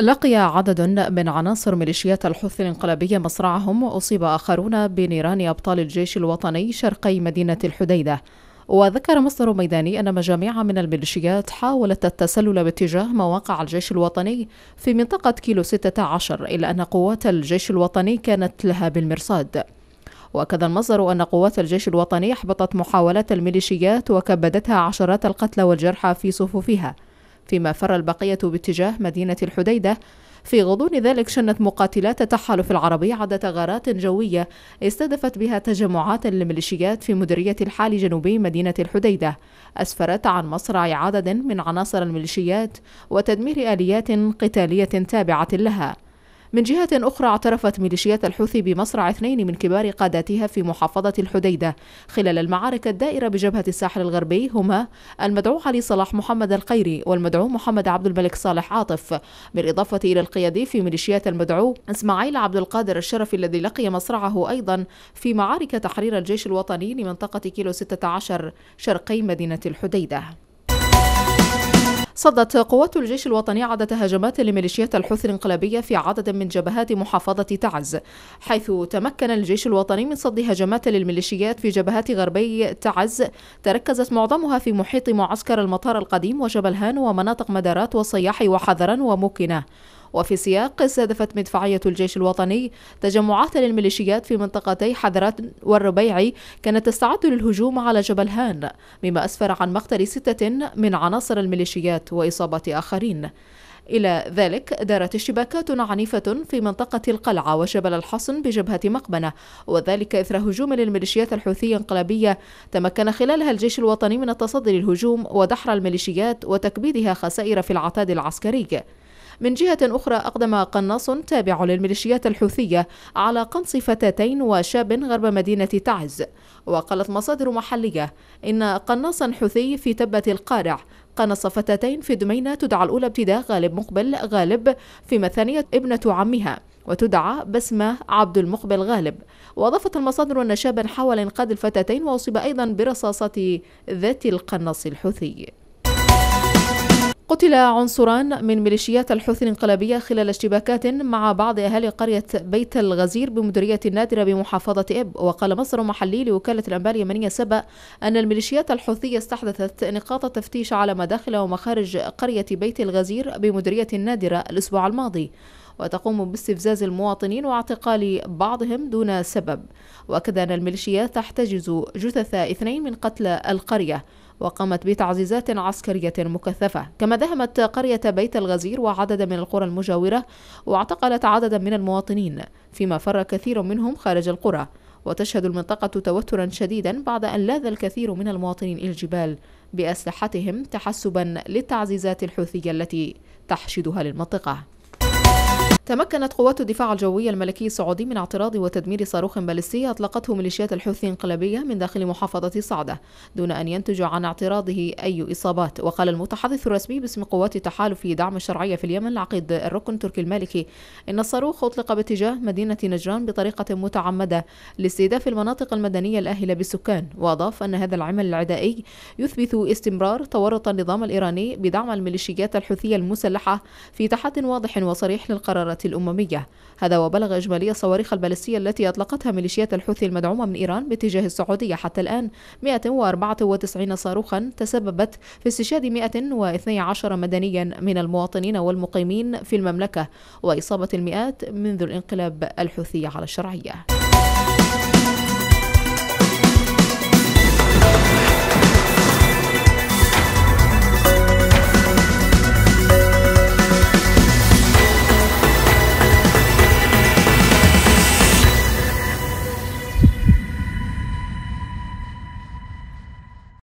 لقي عدد من عناصر ميليشيات الحوثي الانقلابية مصرعهم وأصيب آخرون بنيران أبطال الجيش الوطني شرقي مدينة الحديدة وذكر مصدر ميداني أن مجاميع من الميليشيات حاولت التسلل باتجاه مواقع الجيش الوطني في منطقة كيلو 16 إلا أن قوات الجيش الوطني كانت لها بالمرصاد وكذا المصدر أن قوات الجيش الوطني أحبطت محاولات الميليشيات وكبدتها عشرات القتلى والجرحى في صفوفها فيما فر البقية باتجاه مدينة الحديدة في غضون ذلك شنت مقاتلات التحالف العربي عدة غارات جوية استهدفت بها تجمعات للميليشيات في مديرية الحال جنوبي مدينة الحديدة أسفرت عن مصرع عدد من عناصر الميليشيات وتدمير آليات قتالية تابعة لها من جهة أخرى اعترفت ميليشيات الحوثي بمصرع اثنين من كبار قاداتها في محافظة الحديدة خلال المعارك الدائرة بجبهة الساحل الغربي هما المدعو علي صلاح محمد القيري والمدعو محمد عبد الملك صالح عاطف بالإضافة إلى القيادي في ميليشيات المدعو إسماعيل عبد القادر الشرفي الذي لقي مصرعه أيضا في معارك تحرير الجيش الوطني لمنطقة كيلو 16 شرقي مدينة الحديدة صدت قوات الجيش الوطني عدة هجمات لميليشيات الحوثي الانقلابية في عدد من جبهات محافظة تعز حيث تمكن الجيش الوطني من صد هجمات للميليشيات في جبهات غربي تعز تركزت معظمها في محيط معسكر المطار القديم وجبل هان ومناطق مدارات وصياح وحذرا وموكنه وفي سياق استهدفت مدفعية الجيش الوطني تجمعات للميليشيات في منطقتي حذرات والربيع كانت تستعد للهجوم على جبل هان مما أسفر عن مقتل ستة من عناصر الميليشيات وإصابة آخرين إلى ذلك دارت اشتباكات عنيفة في منطقة القلعة وجبل الحصن بجبهة مقبنة وذلك إثر هجوم للميليشيات الحوثية انقلابية تمكن خلالها الجيش الوطني من التصدي للهجوم ودحر الميليشيات وتكبيدها خسائر في العتاد العسكري من جهة أخرى أقدم قناص تابع للميليشيات الحوثية على قنص فتاتين وشاب غرب مدينة تعز وقالت مصادر محلية إن قناصا حوثي في تبة القارع قنص فتاتين في دمينة تدعى الأولى ابتداء غالب مقبل غالب فيما الثانية ابنة عمها وتدعى بسمة عبد المقبل غالب وأضافت المصادر أن شابا حاول إنقاذ الفتاتين وأصيب أيضا برصاصة ذات القناص الحوثي قتل عنصران من ميليشيات الحوثي الانقلابية خلال اشتباكات مع بعض أهالي قرية بيت الغزير بمديرية النادرة بمحافظة إب وقال مصدر محلي لوكالة الأنباء اليمنية سبأ أن الميليشيات الحوثية استحدثت نقاط تفتيش على مداخل ومخارج قرية بيت الغزير بمديرية النادرة الأسبوع الماضي وتقوم باستفزاز المواطنين واعتقال بعضهم دون سبب وأكد أن الميليشيات تحتجز جثث اثنين من قتلى القرية وقامت بتعزيزات عسكرية مكثفة كما دهمت قرية بيت الغزير وعدد من القرى المجاورة واعتقلت عددا من المواطنين فيما فر كثير منهم خارج القرى وتشهد المنطقة توترا شديدا بعد أن لاذ الكثير من المواطنين الجبال بأسلحتهم تحسبا للتعزيزات الحوثية التي تحشدها للمنطقة تمكنت قوات الدفاع الجوي الملكي السعودي من اعتراض وتدمير صاروخ باليستي أطلقته ميليشيات الحوثي الانقلابية من داخل محافظة صعدة دون أن ينتج عن اعتراضه أي إصابات وقال المتحدث الرسمي باسم قوات تحالف دعم الشرعية في اليمن العقيد الركن تركي المالكي إن الصاروخ أطلق باتجاه مدينة نجران بطريقة متعمدة لاستهداف المناطق المدنية الآهلة بالسكان وأضاف أن هذا العمل العدائي يثبت استمرار تورط النظام الإيراني بدعم الميليشيات الحوثية المسلحة في تحد واضح وصريح للقرارات الطائرة الأممية هذا وبلغ إجمالي الصواريخ البالستية التي أطلقتها ميليشيات الحوثي المدعومة من إيران باتجاه السعودية حتى الآن 194 صاروخا تسببت في استشهاد 112 مدنيا من المواطنين والمقيمين في المملكة وإصابة المئات منذ الانقلاب الحوثي على الشرعية